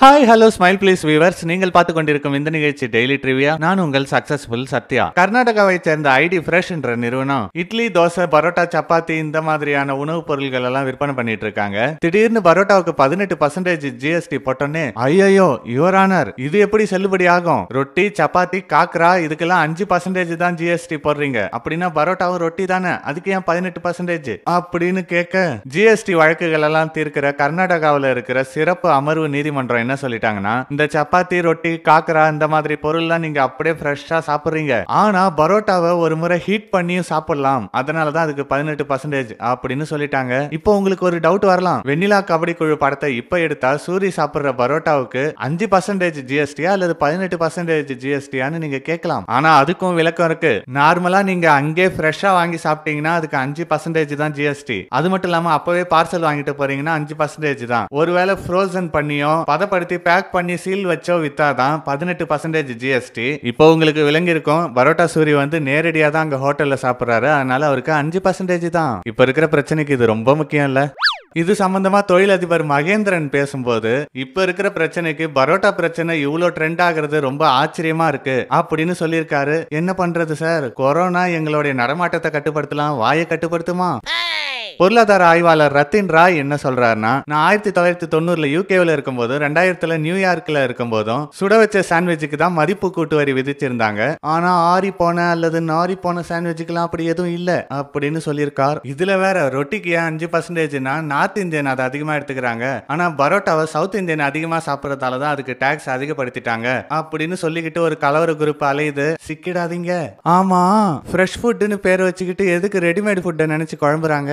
hi hello smile please viewers நீங்கள் பார்த்து கொண்டிருக்கும் இந்த நிகழ்ச்சி டெய்லி ட்ரிவியா நான் உங்கள் சக்சஸ்ஃபுல் சத்யா கர்நாடகாவை சேர்ந்த ஐடி ஃப்ரெஷ் என்ற நிறுவனம் இட்லி தோசை பரோட்டா சப்பாத்தி இந்த மாதிரியான உணவுப் பொருள்கள் எல்லாம் விற்பனை பண்ணிட்டு இருக்காங்க திடீர்னு பரோட்டாவுக்கு பதினெட்டு பர்சன்டேஜ் ஜிஎஸ்டி போட்டோன்னே ஐயோ யுவர் ஆனர் இது எப்படி செல்லுபடி ஆகும் ரொட்டி சப்பாத்தி காக்ரா இதுக்கெல்லாம் அஞ்சு பர்சன்டேஜ் தான் ஜிஎஸ்டி போடுறீங்க அப்படின்னா பரோட்டாவும் ரொட்டி தானே அதுக்கு ஏன் பதினெட்டு பர்சன்டேஜ் அப்படின்னு கேட்க ஜிஎஸ்டி வழக்குகள் எல்லாம் தீர்க்கிற கர்நாடகாவில் இருக்கிற சிறப்பு அமர்வு நீதிமன்றம் என்ன சொல்லிட்டாங்கன்னா இந்த சப்பாத்தி ரொட்டி காக்கரா இந்த மாதிரி பொருள்லாம் நீங்க அப்படியே ஃப்ரெஷ்ஷா சாப்பிடுறீங்க ஆனா பரோட்டாவை ஒரு முறை ஹீட் பண்ணியும் சாப்பிடலாம் அதனாலதான் அதுக்கு பதினெட்டு பர்சன்டேஜ் அப்படின்னு சொல்லிட்டாங்க இப்போ உங்களுக்கு ஒரு டவுட் வரலாம் வெண்ணிலா கபடி குழு படத்தை இப்ப எடுத்தா சூரி சாப்பிடுற பரோட்டாவுக்கு அஞ்சு பர்சன்டேஜ் ஜிஎஸ்டியா அல்லது பதினெட்டு பர்சன்டேஜ் ஜிஎஸ்டியான்னு நீங்க கேட்கலாம் ஆனா அதுக்கும் விளக்கம் இருக்கு நார்மலா நீங்க அங்கே ஃப்ரெஷ்ஷா வாங்கி சாப்பிட்டீங்கன்னா அதுக்கு அஞ்சு பர்சன்டேஜ் தான் ஜிஎஸ்டி அது மட்டும் இல்லாம அப்பவே பார்சல் வாங்கிட்டு போறீங்கன்னா அஞ்சு பர்சன்டேஜ் தான் ஒருவேளை ஃப்ரோசன் பண்ணியும் பதப்ப பதப்படுத்தி பேக் பண்ணி சீல் வச்சோ வித்தாதான் தான் பதினெட்டு பர்சன்டேஜ் ஜிஎஸ்டி இப்போ உங்களுக்கு விளங்கிருக்கும் பரோட்டா சூரி வந்து நேரடியாக தான் அங்கே ஹோட்டலில் சாப்பிட்றாரு அதனால அவருக்கு அஞ்சு பர்சன்டேஜ் தான் இப்போ இருக்கிற பிரச்சனைக்கு இது ரொம்ப முக்கியம் இல்லை இது சம்பந்தமா தொழிலதிபர் மகேந்திரன் பேசும்போது இப்ப இருக்கிற பிரச்சனைக்கு பரோட்டா பிரச்சனை இவ்வளோ ட்ரெண்ட் ஆகுறது ரொம்ப ஆச்சரியமா இருக்கு அப்படின்னு சொல்லியிருக்காரு என்ன பண்றது சார் கொரோனா எங்களுடைய நடமாட்டத்தை கட்டுப்படுத்தலாம் வாயை கட்டுப்படுத்துமா பொருளாதார ஆய்வாளர் ரத்தின் ராய் என்ன சொல்றாருனா நான் ஆயிரத்தி தொள்ளாயிரத்தி தொண்ணூறுல யூகேவில் போதும் ரெண்டாயிரத்துல நியூயார்க்ல போதும் சுட வச்ச சாண்ட்விட்சுக்கு தான் மதிப்பு கூட்டு வரி விதிச்சிருந்தாங்க ஆனா ஆறி போன அல்லது நாரி போன சாண்ட்விட்சுக்கெல்லாம் அப்படி எதுவும் இல்ல அப்படின்னு சொல்லியிருக்கார் இதுல வேற ரொட்டிக்கு ஏன் அஞ்சு பர்சன்டேஜ்னா நார்த் இந்தியன் அதை அதிகமா எடுத்துக்கிறாங்க ஆனா பரோட்டாவை சவுத் இந்தியன் அதிகமா சாப்பிடறதால தான் அதுக்கு டாக்ஸ் அதிகப்படுத்திட்டாங்க அப்படின்னு சொல்லிக்கிட்டு ஒரு கலவர குரூப் அலையுது சிக்கிடாதீங்க ஆமா ஃப்ரெஷ் ஃபுட்டுன்னு பேர் வச்சுக்கிட்டு எதுக்கு ரெடிமேட் ஃபுட்டை நினைச்சு குழம்புறாங்க